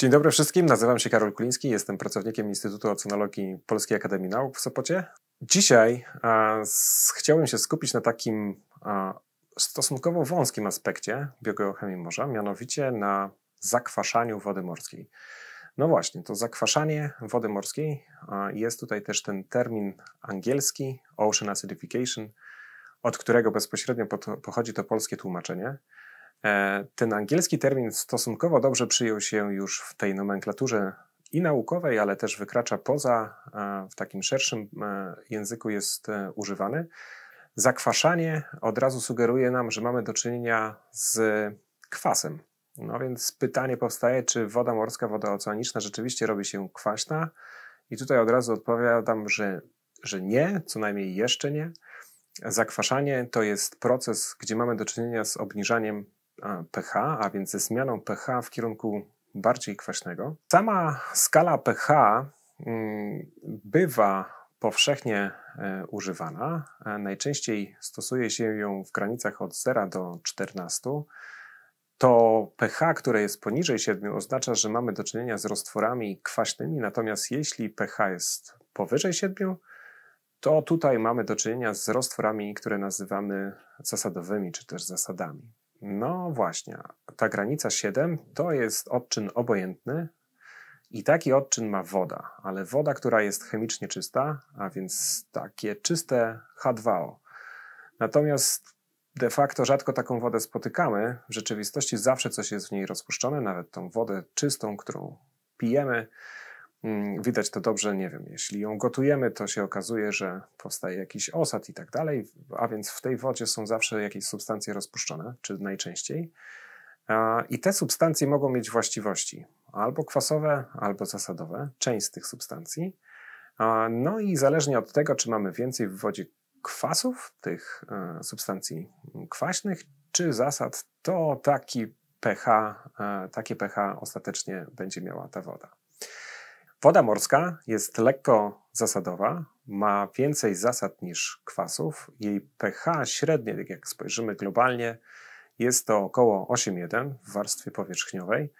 Dzień dobry wszystkim, nazywam się Karol Kuliński, jestem pracownikiem Instytutu Oceanologii Polskiej Akademii Nauk w Sopocie. Dzisiaj chciałbym z, się skupić na takim stosunkowo wąskim aspekcie biogeochemii morza, mianowicie na zakwaszaniu wody morskiej. No właśnie, to zakwaszanie wody morskiej jest tutaj też ten termin angielski ocean acidification, od którego bezpośrednio pochodzi to polskie tłumaczenie. E, ten angielski termin stosunkowo dobrze przyjął się już w tej nomenklaturze i naukowej, ale też wykracza poza, w takim szerszym e, języku jest e, używany. Zakwaszanie od razu sugeruje nam, że mamy do czynienia z kwasem. No więc pytanie powstaje, czy woda morska, woda oceaniczna rzeczywiście robi się kwaśna? I tutaj od razu odpowiadam, że, że nie, co najmniej jeszcze nie. Zakwaszanie to jest proces, gdzie mamy do czynienia z obniżaniem E, pH, a więc ze zmianą pH w kierunku bardziej kwaśnego. Sama skala pH mm, bywa powszechnie e, używana. E, najczęściej stosuje się ją w granicach od 0 do 14. To pH, które jest poniżej 7, oznacza, że mamy do czynienia z roztworami kwaśnymi, natomiast jeśli pH jest powyżej 7, to tutaj mamy do czynienia z roztworami, które nazywamy zasadowymi czy też zasadami. No właśnie, ta granica 7 to jest odczyn obojętny i taki odczyn ma woda, ale woda, która jest chemicznie czysta, a więc takie czyste H2O. Natomiast de facto rzadko taką wodę spotykamy. W rzeczywistości zawsze coś jest w niej rozpuszczone, nawet tą wodę czystą, którą pijemy, Mm, widać to dobrze, nie wiem, jeśli ją gotujemy, to się okazuje, że powstaje jakiś osad i tak dalej, a więc w tej wodzie są zawsze jakieś substancje rozpuszczone, czy najczęściej. I te substancje mogą mieć właściwości albo kwasowe, albo zasadowe, część z tych substancji. No i zależnie od tego, czy mamy więcej w wodzie kwasów, tych e, substancji kwaśnych, czy zasad, to taki pH, e, takie pH ostatecznie będzie miała ta woda. Woda morska jest lekko zasadowa, ma więcej zasad niż kwasów. Jej pH średnie, tak jak spojrzymy globalnie, jest to około 8,1 w warstwie powierzchniowej,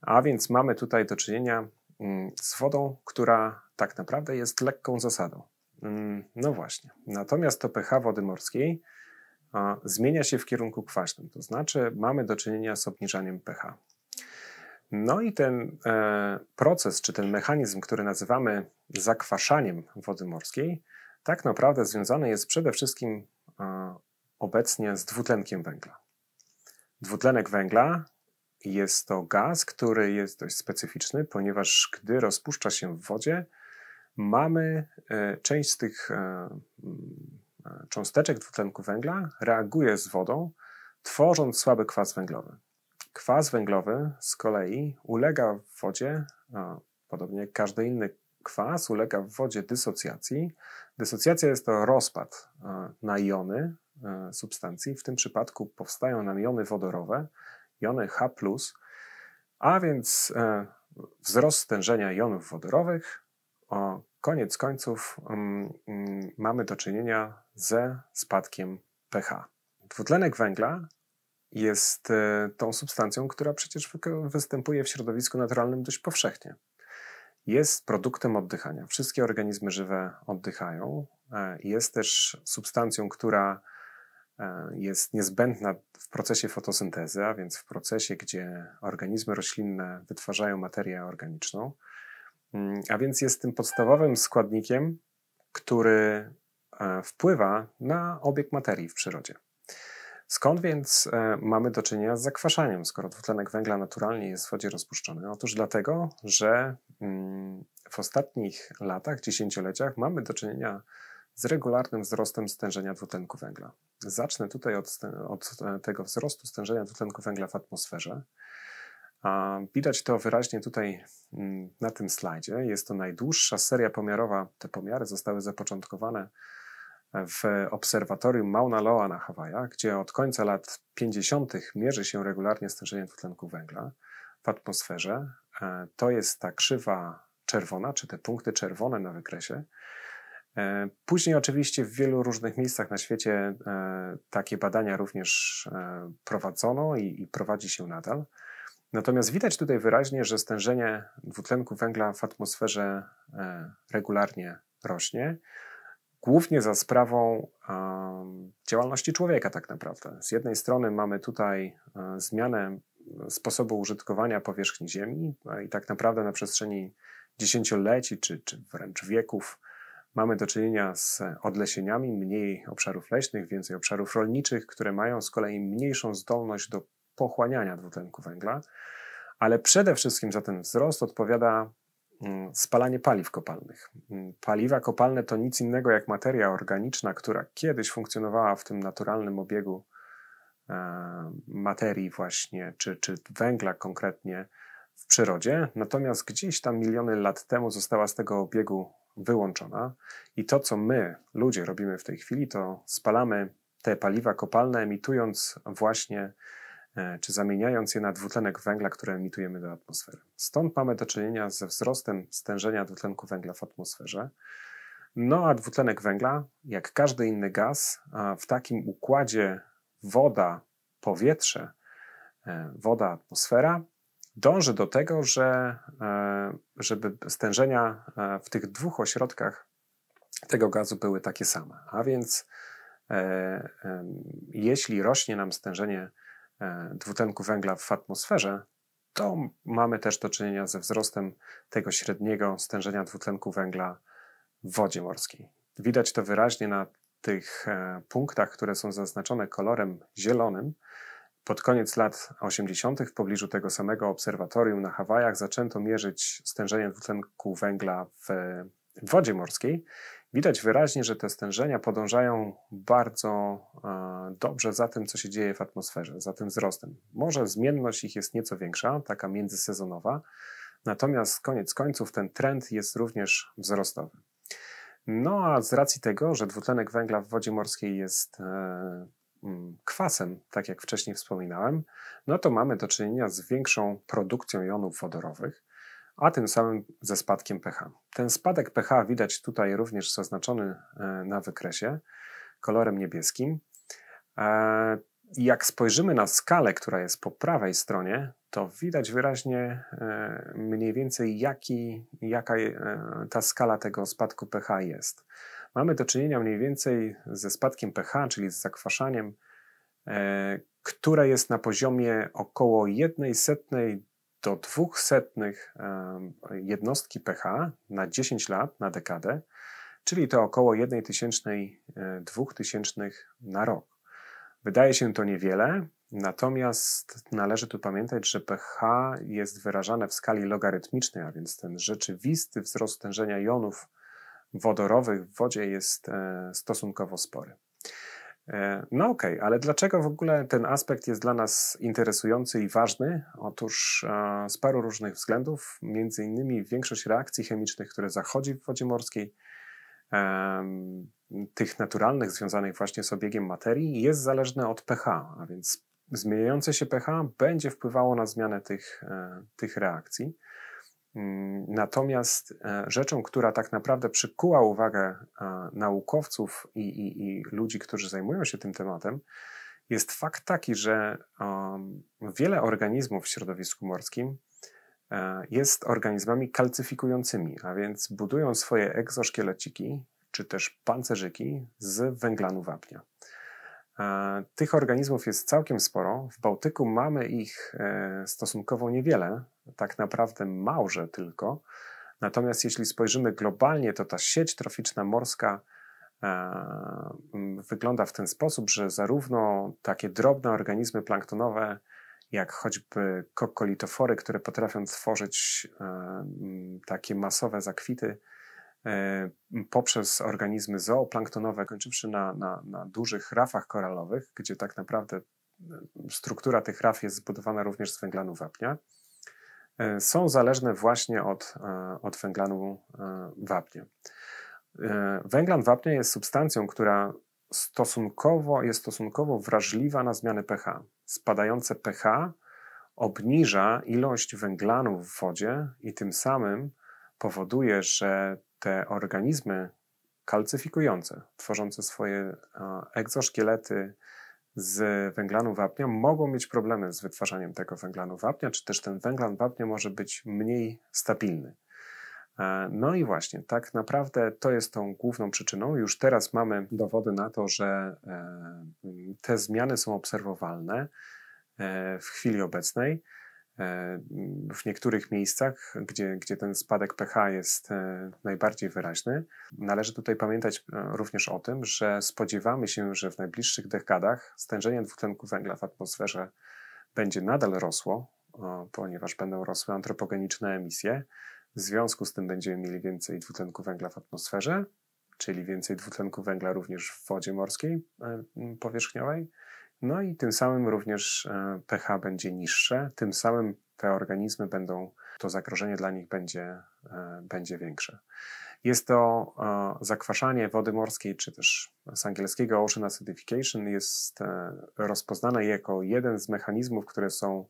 a więc mamy tutaj do czynienia mm, z wodą, która tak naprawdę jest lekką zasadą. Mm, no właśnie. Natomiast to pH wody morskiej zmienia się w kierunku kwaśnym, to znaczy mamy do czynienia z obniżaniem pH. No i ten e, proces, czy ten mechanizm, który nazywamy zakwaszaniem wody morskiej, tak naprawdę związany jest przede wszystkim e, obecnie z dwutlenkiem węgla. Dwutlenek węgla jest to gaz, który jest dość specyficzny, ponieważ gdy rozpuszcza się w wodzie, mamy e, część z tych cząsteczek dwutlenku węgla reaguje z wodą, tworząc słaby kwas węglowy. Kwas węglowy z kolei ulega w wodzie, podobnie jak każdy inny kwas, ulega w wodzie dysocjacji. Dysocjacja jest to rozpad na jony e, substancji. W tym przypadku powstają nam jony wodorowe, jony H, a więc e, wzrost stężenia jonów wodorowych. O koniec końców mm, mm, mamy do czynienia ze spadkiem pH. Dwutlenek węgla jest e, tą substancją, która przecież występuje w środowisku naturalnym dość powszechnie. Jest produktem oddychania. Wszystkie organizmy żywe oddychają. E, jest też substancją, która e, jest niezbędna w procesie fotosyntezy, a więc w procesie, gdzie organizmy roślinne wytwarzają materię organiczną. Mm, a więc jest tym podstawowym składnikiem, który wpływa na obieg materii w przyrodzie. Skąd więc e, mamy do czynienia z zakwaszaniem, skoro dwutlenek węgla naturalnie jest w wodzie rozpuszczony? Otóż dlatego, że mm, w ostatnich latach, dziesięcioleciach mamy do czynienia z regularnym wzrostem stężenia dwutlenku węgla. Zacznę tutaj od, od e, tego wzrostu stężenia dwutlenku węgla w atmosferze. Widać to wyraźnie tutaj mm, na tym slajdzie. Jest to najdłuższa seria pomiarowa. Te pomiary zostały zapoczątkowane w obserwatorium Mauna Loa na Hawajach, gdzie od końca lat 50. mierzy się regularnie stężenie dwutlenku węgla w atmosferze. E, to jest ta krzywa czerwona, czy te punkty czerwone na wykresie. E, później, oczywiście, w wielu różnych miejscach na świecie e, takie badania również prowadzono i, i prowadzi się nadal. Natomiast widać tutaj wyraźnie, że stężenie dwutlenku węgla w atmosferze regularnie rośnie głównie za sprawą działalności człowieka, tak naprawdę. Z jednej strony mamy tutaj e, zmianę e, sposobu użytkowania powierzchni Ziemi, i tak naprawdę na przestrzeni dziesięcioleci czy, czy wręcz wieków mamy do czynienia z odlesieniami, mniej obszarów leśnych, więcej obszarów rolniczych, które mają z kolei mniejszą zdolność do pochłaniania dwutlenku węgla. Ale przede wszystkim za ten wzrost odpowiada Mm, spalanie paliw kopalnych. Mm, paliwa kopalne to nic innego jak materia organiczna, która kiedyś funkcjonowała w tym naturalnym obiegu e, materii, właśnie, czy, czy węgla konkretnie w przyrodzie, natomiast gdzieś tam miliony lat temu została z tego obiegu wyłączona. I to, co my, ludzie, robimy w tej chwili, to spalamy te paliwa kopalne, emitując właśnie E, czy zamieniając je na dwutlenek węgla, który emitujemy do atmosfery. Stąd mamy do czynienia ze wzrostem stężenia dwutlenku węgla w atmosferze. No a dwutlenek węgla, jak każdy inny gaz, w takim układzie woda, powietrze, e, woda, atmosfera dąży do tego, że, e, żeby stężenia w tych dwóch ośrodkach tego gazu były takie same. A więc jeśli rośnie nam stężenie E, dwutlenku węgla w atmosferze, to mamy też do czynienia ze wzrostem tego średniego stężenia dwutlenku węgla w wodzie morskiej. Widać to wyraźnie na tych e, punktach, które są zaznaczone kolorem zielonym. Pod koniec lat 80. w pobliżu tego samego obserwatorium na Hawajach zaczęto mierzyć stężenie dwutlenku węgla w wodzie morskiej Widać wyraźnie, że te stężenia podążają bardzo e, dobrze za tym, co się dzieje w atmosferze, za tym wzrostem. Może zmienność ich jest nieco większa, taka międzysezonowa, natomiast koniec końców ten trend jest również wzrostowy. No a z racji tego, że dwutlenek węgla w wodzie morskiej jest e, mm, kwasem, tak jak wcześniej wspominałem, no to mamy do czynienia z większą produkcją jonów wodorowych a tym samym ze spadkiem pH. Ten spadek pH widać tutaj również zaznaczony e, na wykresie kolorem niebieskim. E, jak spojrzymy na skalę, która jest po prawej stronie, to widać wyraźnie e, mniej więcej jaki, jaka ta skala tego spadku pH jest. Mamy do czynienia mniej więcej ze spadkiem pH, czyli z zakwaszaniem, które jest na poziomie około 1 setnej do 200 jednostki pH na 10 lat, na dekadę, czyli to około 1000 tysięcznej, e, na rok. Wydaje się to niewiele, natomiast należy tu pamiętać, że pH jest wyrażane w skali logarytmicznej, a więc ten rzeczywisty wzrost stężenia jonów wodorowych w wodzie jest e, stosunkowo spory. E, no okej, okay, ale dlaczego w ogóle ten aspekt jest dla nas interesujący i ważny? Otóż e, z paru różnych względów, między innymi większość reakcji chemicznych, które zachodzi w wodzie morskiej, tych naturalnych związanych właśnie z obiegiem materii jest zależne od pH, a więc zmieniające się pH będzie wpływało na zmianę tych, e, tych reakcji. Natomiast e, rzeczą, która tak naprawdę przykuła uwagę e, naukowców i, i, i ludzi, którzy zajmują się tym tematem, jest fakt taki, że wiele organizmów w środowisku morskim e, jest organizmami kalcyfikującymi, a więc budują swoje egzoszkieleciki czy też pancerzyki z węglanu wapnia. Tych organizmów jest całkiem sporo. W Bałtyku mamy ich stosunkowo niewiele, tak naprawdę małże tylko. Natomiast jeśli spojrzymy globalnie, to ta sieć troficzna morska e, wygląda w ten sposób, że zarówno takie drobne organizmy planktonowe, jak choćby kokolitofory, które potrafią tworzyć e, takie masowe zakwity, e, poprzez organizmy zooplanktonowe, kończywszy na, na, na, dużych rafach koralowych, gdzie tak naprawdę struktura tych raf jest zbudowana również z węglanu wapnia, E, są zależne właśnie od, e, od węglanu e, wapnia. Węglan wapnia jest substancją, która stosunkowo, jest stosunkowo wrażliwa na zmiany pH. Spadające pH obniża ilość węglanów w wodzie i tym samym powoduje, że te organizmy kalcyfikujące, tworzące swoje egzoszkielety, z węglanu wapnia mogą mieć problemy z wytwarzaniem tego węglanu wapnia, czy też ten węglan wapnia może być mniej stabilny. E, no i właśnie, tak naprawdę to jest tą główną przyczyną. Już teraz mamy dowody na to, że e, te zmiany są obserwowalne e, w chwili obecnej. E, w niektórych miejscach, gdzie, gdzie ten spadek pH jest e, najbardziej wyraźny, należy tutaj pamiętać e, również o tym, że spodziewamy się, że w najbliższych dekadach stężenie dwutlenku węgla w atmosferze będzie nadal rosło, ponieważ będą rosły antropogeniczne emisje. W związku z tym będziemy mieli więcej dwutlenku węgla w atmosferze, czyli więcej dwutlenku węgla również w wodzie morskiej powierzchniowej no i tym samym również e, pH będzie niższe, tym samym te organizmy będą, to zagrożenie dla nich będzie, e, będzie większe. Jest to e, zakwaszanie wody morskiej, czy też z angielskiego ocean acidification, jest rozpoznane jako jeden z mechanizmów, które są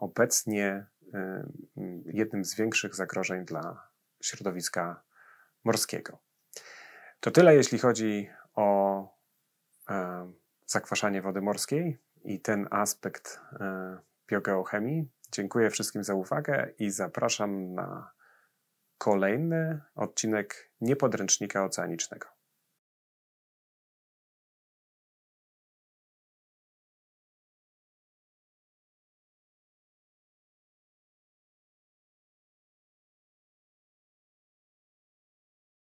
obecnie jednym z większych zagrożeń dla środowiska morskiego. To tyle, jeśli chodzi o zakwaszanie wody morskiej i ten aspekt e, biogeochemii. Dziękuję wszystkim za uwagę i zapraszam na kolejny odcinek niepodręcznika oceanicznego.